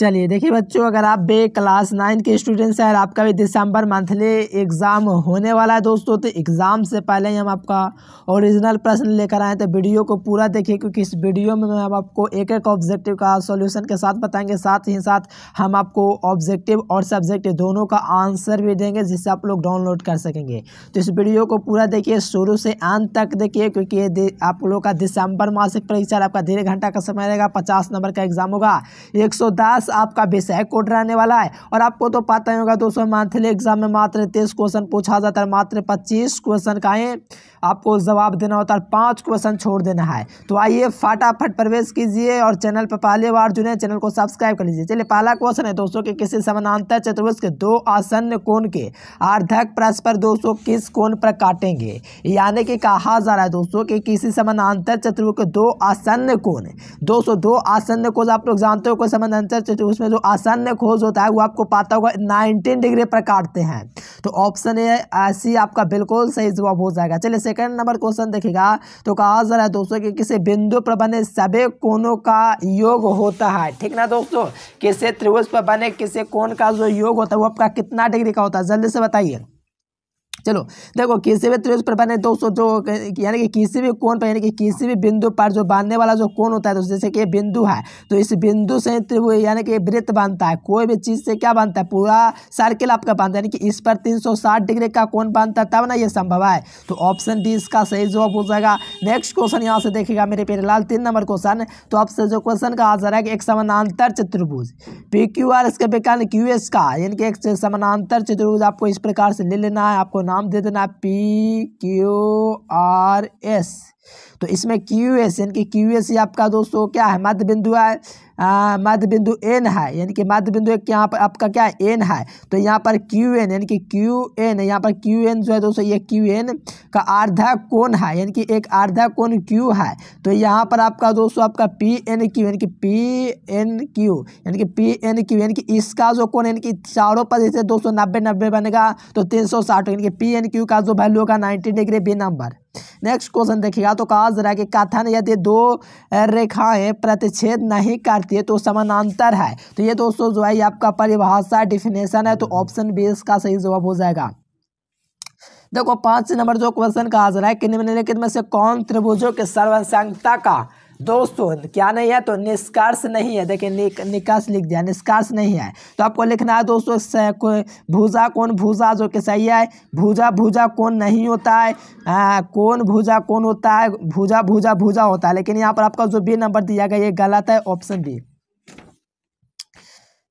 चलिए देखिए बच्चों अगर आप बे क्लास नाइन के स्टूडेंट्स हैं और आपका भी दिसंबर मंथली एग्ज़ाम होने वाला है दोस्तों तो एग्ज़ाम से पहले ही हम आपका ओरिजिनल प्रश्न लेकर आए तो वीडियो को पूरा देखिए क्योंकि इस वीडियो में हम आपको एक एक ऑब्जेक्टिव का सॉल्यूशन के साथ बताएंगे साथ ही साथ हम आपको ऑब्जेक्टिव और सब्जेक्टिव दोनों का आंसर भी देंगे जिससे आप लोग डाउनलोड कर सकेंगे तो इस वीडियो को पूरा देखिए शुरू से अंत तक देखिए क्योंकि ये आप लोग का दिसंबर मासिक परीक्षा आपका डेढ़ घंटा का समय रहेगा पचास नंबर का एग्ज़ाम होगा एक आपका विषय कोड रहने वाला है और आपको तो पता ही होगा दोस्तों मंथली एग्जाम में मात्र तेईस क्वेश्चन पूछा जाता है मात्र पच्चीस क्वेश्चन का है आपको जवाब देना होता है पाँच क्वेश्चन छोड़ देना है तो आइए फटाफट प्रवेश कीजिए और चैनल पर पहली बार जुड़े चैनल को सब्सक्राइब कर लीजिए चलिए पहला क्वेश्चन है दोस्तों कि किसी समानांतर चतुर्भुज के दो आसन्न कोण के अर्धक परस्पर दोस्तों किस कोण पर काटेंगे यानी कि कहा जा रहा है दोस्तों कि किसी समानांतर चतुर्भुज के दो आसन्न कोण दोस्तों दो आसन्न कोण आप लोग जानते हो कोई समानांतर तो उसमें जो आसन्न खोज होता है वो आपको पाता होगा नाइनटीन डिग्री पर काटते हैं तो ऑप्शन ए सी आपका बिल्कुल सही जवाब हो जाएगा चलिए सेकंड नंबर क्वेश्चन देखेगा तो कहा जा रहा है दोस्तों कि किसी बिंदु पर बने सभी कोनों का योग होता है ठीक ना दोस्तों किसी त्रिभुज पर बने किसी कोण का जो योग होता है वो आपका कितना डिग्री का होता है जल्दी से बताइए चलो देखो किसी भी त्रिभुज पर बने दो सौ जो यानी कि किसी भी कोण पर यानी कि किसी भी बिंदु पर जो बांधने वाला जो कोण होता है तो जैसे कि बिंदु है तो इस बिंदु से त्रिभुज यानी कि वृत्त बांधता है कोई भी चीज़ से क्या बांधता है पूरा सर्किल आपका बांधता है यानी कि इस पर तीन डिग्री का कोण बांधता है तब ना ये संभव है तो ऑप्शन डी इसका सही जवाब हो जाएगा नेक्स्ट क्वेश्चन यहाँ से देखेगा मेरे पेरे लाल तीन नंबर क्वेश्चन तो आपसे जो क्वेश्चन का आंसर है कि एक समानांतर चतुर्भुज पी क्यू आर इसके बेकार क्यू एस का यानी कि एक समानांतर चतुर्भुज आपको इस प्रकार से ले लेना है आपको नाम नाम दे देना पी क्यू आर एस तो इसमें क्यू एस यानी कि क्यू एस आपका दोस्तों क्या है मध्य बिंदु है मध्य बिंदु एन है यानी कि मध्य बिंदु एक यहाँ पर आपका क्या है एन है तो यहाँ पर क्यू एन यानी कि क्यू एन यहाँ पर क्यू एन जो है दोस्तों ये क्यू एन का आर्धा कोण है यानी कि एक आर्धा कोण क्यू है तो यहाँ पर आपका दोस्तों आपका पी एन क्यू यानी कि पी एन क्यू यानी कि पी एन क्यू यानी कि इसका जो कोण यानी कि चारों पर जैसे दो सौ नब्बे नब्बे बनेगा तो तीन सौ साठ यानी कि पी एन क्यू का जो वैल्यू होगा ninety degree B number next question देखिएगा तो कहा जरा कि कथन यदि दो रेखाएं प्रतिच्छेद नहीं करती है तो समानांतर है तो ये दोस्तों जो है आपका परिभाषा डिफिनेशन है तो ऑप्शन बी इसका सही जवाब हो जाएगा देखो पांच नंबर जो क्वेश्चन कहा जा रहा है कि निम्नलिखित में से कौन त्रिभुजों के सर्वसंगता का दोस्तों क्या नहीं है तो निष्कर्ष नहीं है देखिए नि, निकास लिख दिया निष्कर्ष नहीं है तो आपको लिखना है दोस्तों भूजा कौन भूजा जो कि सही है भूजा भूजा कौन नहीं होता है आ, कौन भूजा कौन होता है भूजा भूजा भूजा होता है लेकिन यहाँ पर आपका जो बी नंबर दिया गया ये गलत है ऑप्शन बी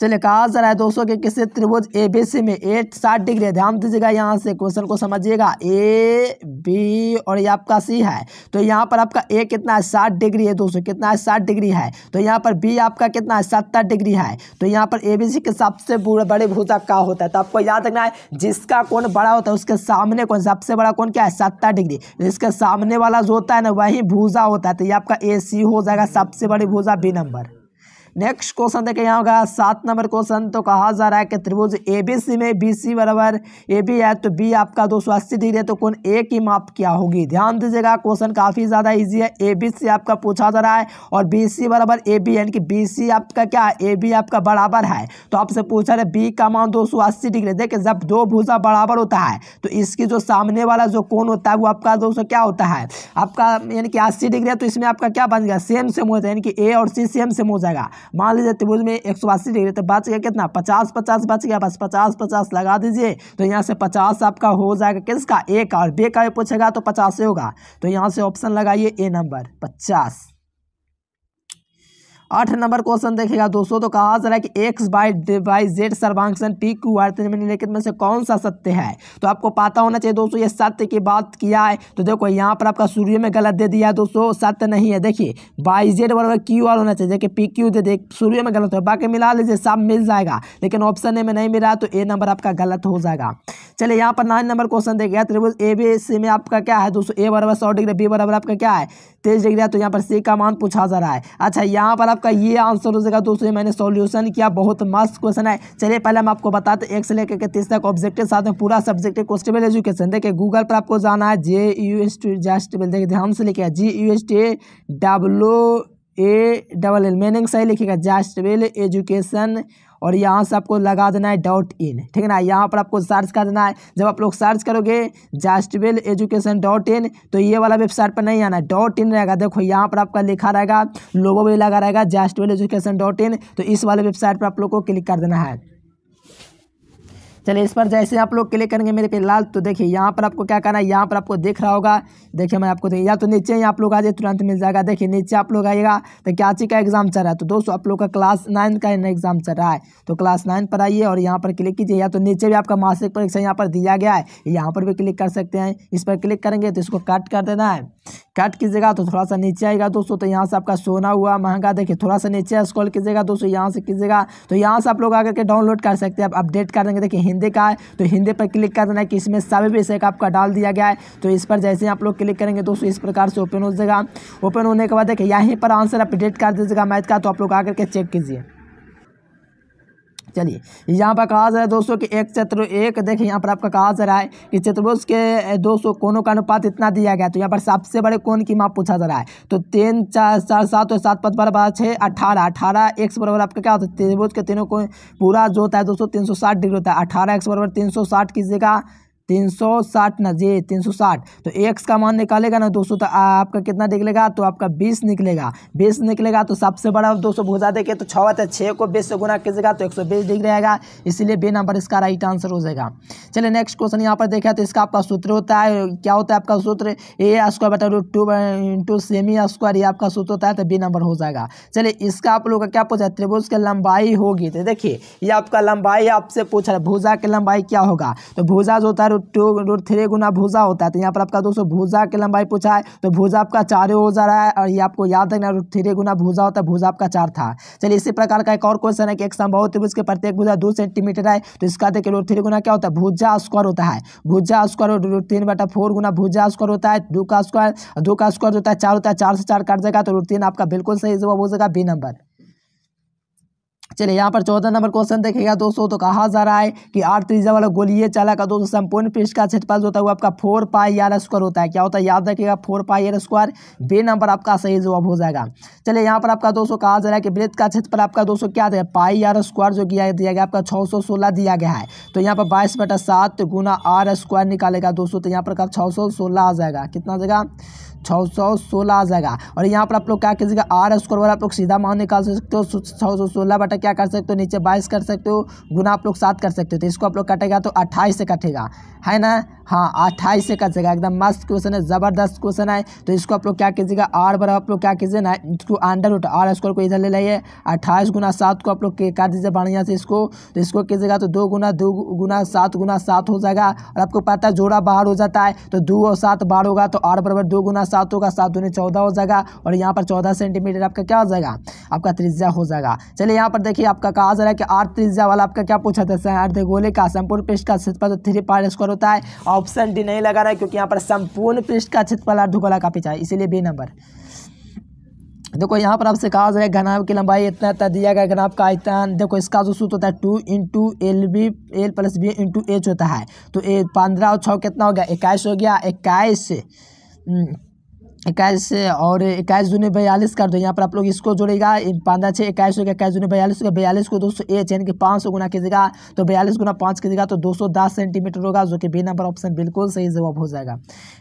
चलिए कहा जा रहा है दोस्तों कि किसी त्रिभुज ए बी सी में एट साठ डिग्री ध्यान दीजिएगा यहाँ से क्वेश्चन को समझिएगा ए बी और ये आपका सी है तो यहाँ पर आपका ए कितना है साठ डिग्री है दोस्तों कितना है साठ डिग्री है तो यहाँ पर बी आपका कितना है सत्तर डिग्री है तो यहाँ पर ए बी सी के सबसे बड़े भूजा का होता है तो आपको याद रखना है जिसका कौन बड़ा होता है उसके सामने कौन सबसे बड़ा कौन क्या है सत्तर डिग्री जिसके सामने वाला जो होता है ना वही भूजा होता है तो ये आपका ए सी हो जाएगा सबसे बड़ी भूजा बी नंबर नेक्स्ट क्वेश्चन देखें यहाँ होगा सात नंबर क्वेश्चन तो कहा जा रहा है कि त्रिभुज ए बी सी में बी सी बराबर ए बी है तो बी आपका दो सौ अस्सी डिग्री है तो कौन ए की माप क्या होगी ध्यान दीजिएगा क्वेश्चन काफ़ी ज़्यादा ईजी है ए बी सी आपका पूछा जा रहा है और बी सी बराबर ए बी यानी कि बी सी आपका क्या है ए बी आपका बराबर है तो आपसे पूछा रहे बी का मान दो सौ अस्सी डिग्री देखिए जब दो भूजा बराबर होता है तो इसकी जो सामने वाला जो कौन होता है वो आपका दो सौ क्या होता है आपका यानी कि अस्सी डिग्री है तो इसमें आपका क्या बन गया सेम सेम हो है यानी कि ए और सी सेम सेम हो जाएगा मान लीजिए त्रिभुज में एक सौ अस्सी डिग्री तो बच गया कितना पचास पचास बच गया बस पचास पचास लगा दीजिए तो यहाँ से पचास आपका हो जाएगा किसका ए का और बे का पूछेगा तो पचास होगा तो यहाँ से ऑप्शन लगाइए ए नंबर पचास आठ नंबर क्वेश्चन देखेगा दोस्तों तो कहा जा रहा है कि एक्स बाई बाई जेड सर्वांगसन पी क्यू आर निम्नलिखित में से कौन सा सत्य है तो आपको पता होना चाहिए दोस्तों ये सत्य की बात किया है तो देखो यहाँ पर आपका सूर्य में गलत दे दिया है दोस्तों सत्य नहीं है देखिए बाई जेड बराबर क्यू आर होना चाहिए देखिए पी क्यू दे सूर्य में गलत हो बाकी मिला लीजिए सब मिल जाएगा लेकिन ऑप्शन ए में नहीं मिला तो ए नंबर आपका गलत हो जाएगा चलिए यहाँ पर नाइन नंबर क्वेश्चन देखिए त्रिभुज ए बी सी में आपका क्या है दोस्तों ए बराबर सौ डिग्री बी बराबर आपका क्या है तेईस डिग्री है तो यहाँ पर सी का मान पूछा जा रहा है अच्छा यहाँ पर आप आपका ये आंसर हो जाएगा दोस्तों मैंने सॉल्यूशन किया बहुत मस्त क्वेश्चन है चलिए पहले हम आपको बताते एक से लेकर के तीस तक ऑब्जेक्टिव साथ में पूरा सब्जेक्ट है कॉन्स्टेबल एजुकेशन देखिए गूगल पर आपको जाना है जे यू एस टी जस्टेबल देखिए ध्यान से लिखे G U S T W A double L meaning सही लिखेगा जस्टेबल एजुकेशन और यहाँ से आपको लगा देना है डॉट इन ठीक है ना यहाँ पर आपको सर्च कर देना है जब आप लोग सर्च करोगे जस्टवेल एजुकेशन डॉट इन तो ये वाला वेबसाइट पर नहीं आना डॉट इन रहेगा देखो यहाँ पर आपका लिखा रहेगा लोगों भी लगा रहेगा जस्टवेल एजुकेशन डॉट इन तो इस वाले वेबसाइट पर आप लोग को क्लिक कर देना है चलिए इस पर जैसे आप लोग क्लिक करेंगे मेरे पे लाल तो देखिए यहाँ पर आपको क्या करना है यहाँ पर आपको देख रहा होगा देखिए मैं आपको तो या तो नीचे ही आप लोग आ जाए तुरंत मिल जाएगा देखिए नीचे आप लोग आइएगा तो क्या चीज का एग्जाम चल रहा है तो दोस्तों आप लोग का क्लास नाइन का एग्जाम चल रहा है तो क्लास नाइन पर आइए और यहाँ पर क्लिक कीजिए या तो नीचे भी आपका मासिक परीक्षा यहाँ पर दिया गया है यहाँ पर भी क्लिक कर सकते हैं इस पर क्लिक करेंगे तो इसको कट कर देना है कट कीजिएगा तो थोड़ा सा नीचे आएगा दोस्तों तो यहाँ से आपका सोना हुआ महंगा देखिए थोड़ा सा नीचे स्क्रॉल कीजिएगा दोस्तों यहाँ से कीजिएगा तो यहाँ से आप लोग आकर के डाउनलोड कर सकते हैं आप अपडेट कर देंगे देखिए हिंदी का है तो हिंदी पर क्लिक कर देना है कि इसमें सभी विषय का आपका डाल दिया गया है तो इस पर जैसे ही आप लोग क्लिक करेंगे दोस्तों इस प्रकार से ओपन हो जाएगा ओपन होने के बाद देखिए यहीं पर आंसर अपडेट कर दीजिएगा मैथ का तो आप लोग आकर के चेक कीजिए चलिए यहाँ पर कहा जा रहा है दोस्तों कि एक क्षेत्र एक देखिए यहाँ पर आपका कहा जा रहा है कि चतुर्भुज के दो सौ कोनों का अनुपात इतना दिया गया तो यहाँ पर सबसे बड़े कोण की माप पूछा जा रहा है तो तीन चार चार सात और सात पद बराबर छः अठारह अठारह एक्स बराबर आपका क्या होता है चतुर्भुज के तीनों को पूरा जो होता है दोस्तों तीन सौ साठ डिग्री होता है अठारह एक्स बराबर तीन सौ साठ कीजिएगा तीन सौ साठ ना जी तीन सौ साठ तो एक्स का मान निकालेगा ना दोस्तों तो आपका कितना निकलेगा तो आपका बीस निकलेगा बीस निकलेगा तो सबसे बड़ा दोस्तों भुजा देखिए तो छः है छः को बीस से गुना कीजिएगा तो एक सौ बीस डिग्री आएगा इसलिए बे नंबर इसका राइट आंसर हो जाएगा चलिए नेक्स्ट क्वेश्चन यहाँ पर देखा तो इसका आपका सूत्र होता है क्या होता है आपका सूत्र ए स्क्वायर बटा root two into semi square ये आपका सूत्र होता है तो बी नंबर हो जाएगा चलिए इसका आप लोग का क्या पूछा त्रिभुज की लंबाई होगी तो देखिए ये आपका लंबाई आपसे पूछा भूजा की लंबाई क्या होगा तो भूजा जो होता है टू थ्री गुना भूजा होता है तो यहाँ पर आपका दोस्तों भूजा की लंबाई पूछा है तो भूजा आपका चार हो जा रहा है और ये आपको याद रखना रूट थ्री गुना भूजा होता है भूजा आपका चार था चलिए इसी प्रकार का एक और क्वेश्चन है कि एक संभव त्रिभुज के प्रत्येक भूजा दो सेंटीमीटर है तो इसका देखिए रूट थ्री गुना क्या होता है भूजा स्क्वायर होता है भूजा स्क्वायर रूट तीन बटा फोर गुना भूजा स्क्वायर होता है दो का स्क्वायर दो का स्क्वायर होता है चार होता है चार से चार काट जाएगा तो रूट तीन आपका बिल्कुल सही जवाब हो जाएगा बी नंबर चलिए यहाँ पर चौदह नंबर क्वेश्चन देखेगा दोस्तों तो कहा जा रहा है कि आठ त्रिजा वाला गोली चालक का दोस्तों संपूर्ण पृष्ठ का क्षेत्रफल जो होता है वो आपका फोर पाई आर स्क्वायर होता है क्या होता है याद रखिएगा four pi R square B number आपका सही जवाब हो जाएगा चलिए यहाँ पर आपका दोस्तों कहा जा रहा है कि वृत्त का क्षेत्रफल आपका दोस्तों क्या है पाई आर स्क्वायर जो किया दिया गया आपका छः दिया गया है तो यहाँ पर बाईस बटा सात गुना आर स्क्वायर निकालेगा दोस्तों तो यहाँ पर आपका छः आ जाएगा कितना जगह जाएगा छः सौ सोलह आ जाएगा और यहाँ पर आप लोग क्या कीजिएगा आर स्क्वायर वाला आप लोग सीधा मान निकाल सकते हो छः सौ सोलह बटा क्या कर सकते हो नीचे बाईस कर सकते हो गुना आप लोग सात कर सकते हो तो इसको आप लोग कटेगा तो अट्ठाईस से कटेगा है ना हाँ अट्ठाईस का जगह एकदम मस्त क्वेश्चन है ज़बरदस्त क्वेश्चन है तो इसको आप लोग क्या कीजिएगा आर बराबर आप लोग क्या कीजिए ना इसको अंडर रूट आर स्क्वायर को इधर ले लाइए अट्ठाईस गुना सात को आप लोग कर दीजिए बढ़िया से इसको तो इसको कीजिएगा तो दो गुना दो गुना सात गुना सात हो जाएगा और आपको पता है जोड़ा बाहर हो जाता है तो दो और सात बाहर होगा तो आर बराबर दो गुना सात होगा सात दो चौदह हो जाएगा और यहाँ पर चौदह सेंटीमीटर आपका क्या हो जाएगा आपका त्रिज्या हो जाएगा चलिए यहाँ पर देखिए आपका कहा जा रहा है कि आर त्रिज्या वाला आपका क्या पूछा था अर्धगोले का संपूर्ण पृष्ठ का थ्री पार स्क्वायर होता है ऑप्शन डी नहीं लगा रहा है क्योंकि यहाँ पर संपूर्ण पृष्ठ का क्षेत्रफल पिछा है इसीलिए बी नंबर देखो यहाँ पर आपसे कहा जाएगा घनाव की लंबाई इतना इतना दिया गया घनाव का इतना देखो इसका जो सूत्र होता है two into L B L plus B into H होता है तो ए पंद्रह और छः कितना हो गया इक्कीस हो गया इक्कीस हम्म, इक्कीस और इक्कीस दूनी बयालीस कर दो यहाँ पर आप लोग इसको जोड़ेगा पंद्रह छः इक्कीस हो गया इक्कीस दूनी बयालीस हो गया बयालीस को दोस्तों ए यानी कि पाँच सौ गुना कीजिएगा तो बयालीस गुना पाँच कीजिएगा तो दो सौ दस सेंटीमीटर होगा जो कि बी नंबर ऑप्शन बिल्कुल सही जवाब हो जाएगा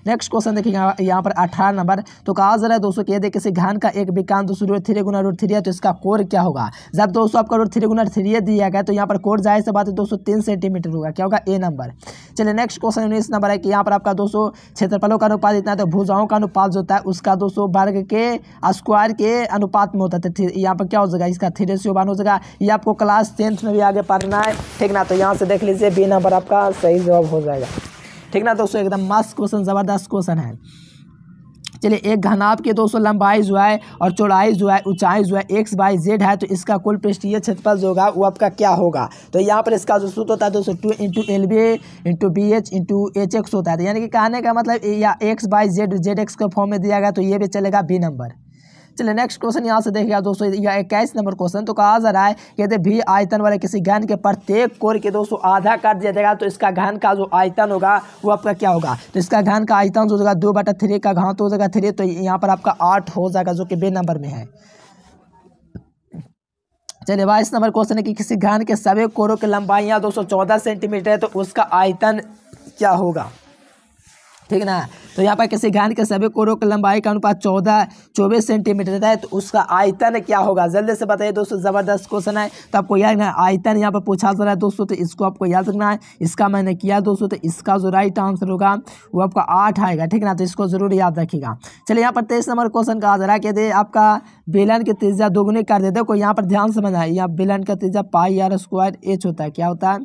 नेक्स्ट क्वेश्चन देखिए यहाँ पर अठारह नंबर तो कहा जा रहा है दोस्तों यदि किसी घन का एक विकान दोस्तों रोड थ्री गुना रोड थ्री है तो इसका कोर क्या होगा जब दोस्तों आपका रोड थ्री गुना थ्री दिया गया तो यहाँ पर कोर जाहिर से बात है दोस्तों तीन सेंटीमीटर होगा क्या होगा ए नंबर चलिए नेक्स्ट क्वेश्चन उन्नीस नंबर है कि यहाँ पर आपका दोस्तों क्षेत्रफलों का अनुपात इतना है तो भूजाओं का अनुपात जो होता है उसका दो सौ वर्ग के स्क्वायर के अनुपात में होता है यहाँ पर क्या हो जाएगा इसका थ्री रेशियो वन हो जाएगा ये आपको क्लास टेंथ में भी आगे पढ़ना है ठीक ना तो यहाँ से देख लीजिए बी नंबर आपका सही जवाब हो जाएगा ठीक ना दोस्तों एकदम मस्त क्वेश्चन ज़बरदस्त क्वेश्चन है चलिए एक घनाभ के दोस्तों लंबाई जो है और चौड़ाई जो है ऊंचाई जो है एक्स बाई जेड है तो इसका कुल पृष्ठीय क्षेत्रफल जो होगा वो आपका क्या होगा तो यहाँ पर इसका जो सूत्र होता है दोस्तों two into L B into B H into H X होता है तो यानी कि कहने का मतलब या X Y Z Z X के फॉर्म में दिया गया तो ये भी चलेगा बी नंबर चलिए नेक्स्ट क्वेश्चन यहाँ से देखिएगा दोस्तों यह इक्कीस नंबर क्वेश्चन तो कहा जा रहा है यदि भी आयतन वाले किसी घन के प्रत्येक कोर के दोस्तों आधा कर दिया जाएगा तो इसका घन का जो आयतन होगा वो आपका क्या होगा तो इसका घन का आयतन जो होगा दो बटा थ्री का घात हो जाएगा थ्री तो यहाँ पर आपका आठ हो जाएगा जो कि बे नंबर में है चलिए बाईस नंबर क्वेश्चन है कि किसी घन के सभी कोरों की लंबाई यहाँ दो सेंटीमीटर है तो उसका आयतन क्या होगा ठीक ना तो यहाँ पर किसी घन के सभी कोरों की लंबाई का अनुपात चौदह चौबीस सेंटीमीटर रहता है तो उसका आयतन क्या होगा जल्दी से बताइए दोस्तों ज़बरदस्त क्वेश्चन है तो आपको याद रखना आयतन यहाँ पर पूछा जा रहा है दोस्तों तो इसको आपको याद रखना है इसका मैंने किया दोस्तों तो इसका जो राइट आंसर होगा वो आपका आठ आएगा ठीक ना तो इसको जरूर याद रखेगा चलिए यहाँ पर तेईस नंबर क्वेश्चन कहा जा रहा है कि आपका बेलन की तीजा दोगुनी कर दे हो यहाँ पर ध्यान समझना है यहाँ बेलन का तीजा पाई आर स्क्वायर एच होता है क्या होता है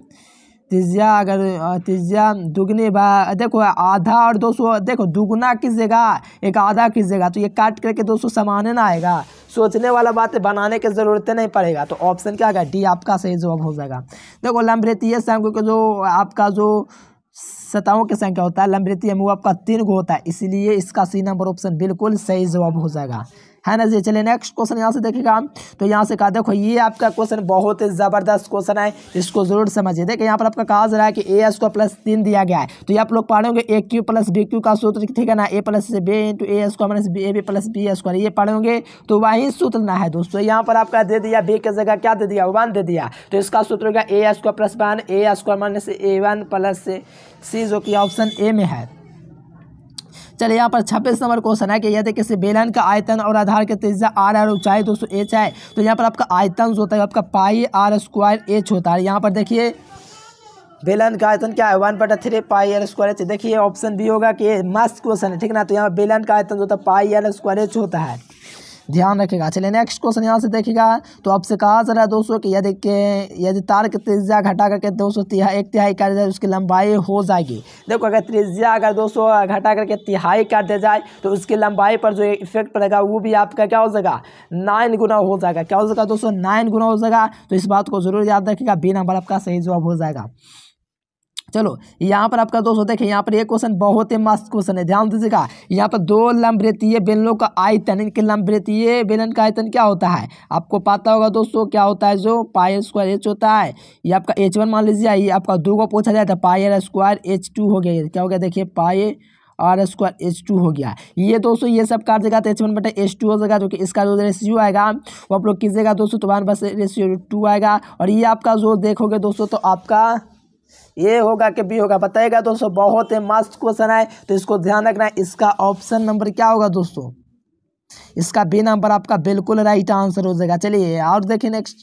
तिजिया अगर तिज्या दुगने बा देखो आधा और दो सौ देखो दुगना किस जगह एक आधा किस जगह तो ये काट करके दो सौ समाने ना आएगा सोचने वाला बात है बनाने की ज़रूरत नहीं पड़ेगा तो ऑप्शन क्या आएगा डी आपका सही जवाब हो जाएगा देखो लम्बरेतीय संख्या जो आपका जो सताओं की संख्या होता है लम्बरेतीय है वो आपका तीन गो होता है इसलिए इसका सी नंबर ऑप्शन बिल्कुल सही जवाब हो जाएगा है ना जी चलिए नेक्स्ट क्वेश्चन यहाँ से देखेगा तो यहाँ से कहा देखो ये आपका क्वेश्चन बहुत ही ज़बरदस्त क्वेश्चन है इसको जरूर समझिए देखिए यहाँ पर आपका कहा जा रहा है कि ए स्क्वायर प्लस तीन दिया गया है तो ये आप लोग पढ़ेंगे A cube plus B cube का सूत्र ठीक है ना A plus B into A square minus B A B plus B square ये पढ़ेंगे तो वही सूत्र ना है दोस्तों यहाँ पर आपका दे दिया बी की जगह क्या दे दिया वन दे दिया तो इसका सूत्र होगा A square plus one A square minus A one plus C जो कि ऑप्शन ए में है चले यहाँ पर छब्बीस नंबर क्वेश्चन है कि यदि किसी बेलन का आयतन और आधार के तेजा आर आर ऊंचाई दो सौ एच है तो यहाँ पर आपका आयतन जो होता है आपका पाई आर स्क्वायर एच होता है यहाँ पर देखिए बेलन का आयतन क्या है वन बटा three pi L square H देखिए ऑप्शन बी होगा कि मस्त क्वेश्चन है ठीक ना तो यहाँ बेलन का आयतन जो होता है पाई एल स्क्वायर एच होता है ध्यान रखेगा चलिए नेक्स्ट क्वेश्चन यहाँ से देखेगा तो आपसे कहा जा रहा है दोस्तों कि यदि के यदि तार की त्रिज्या घटा करके दो सौ तिहाई एक तिहाई कर जाए उसकी लंबाई हो जाएगी देखो अगर त्रिज्या अगर दो सौ घटा करके तिहाई कर दिया जाए तो उसकी लंबाई पर जो इफेक्ट पड़ेगा वो भी आपका क्या हो जाएगा नाइन गुना हो जाएगा क्या हो जाएगा दोस्तों नाइन गुना हो जाएगा तो इस बात को जरूर याद रखेगा बी नंबर आपका सही जवाब हो जाएगा चलो यहाँ पर आपका दोस्तों देखिए यहाँ पर एक क्वेश्चन बहुत ही मस्त क्वेश्चन है ध्यान दीजिएगा यहाँ पर दो लंबरेतीय बेलनों का आयतन इनके लंबरेतीय बेलन का आयतन क्या होता है आपको पता होगा दोस्तों क्या होता है जो पायर स्क्वायर एच होता है ये आपका एच वन मान लीजिए ये आपका दो को पूछा जाए तो pi R square H two हो गया क्या हो गया देखिए पाए आर स्क्वायर एच टू हो गया ये दोस्तों ये सब कार जगह तो एच वन बटे एच टू हो जाएगा जो कि इसका जो रेशियो आएगा वो आप लोग कीजिएगा दोस्तों तुम्हारे पास रेशियो टू आएगा और ये आपका जो देखोगे दोस्तों तो आपका ए होगा कि बी होगा बताएगा दोस्तों बहुत ही मस्त क्वेश्चन है तो इसको ध्यान रखना है इसका ऑप्शन नंबर क्या होगा दोस्तों इसका बी नंबर आपका बिल्कुल राइट आंसर हो जाएगा चलिए और देखिए नेक्स्ट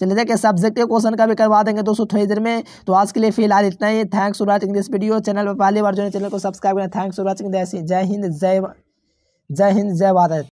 चलिए देखिए सब्जेक्ट के क्वेश्चन का भी करवा देंगे दोस्तों थोड़ी देर में तो आज के लिए फिलहाल इतना ही thanks for watching this video channel पर पहली बार जो है चैनल को सब्सक्राइब करें थैंक्स फॉर वाचिंग जय हिंद जय जय हिंद जय भारत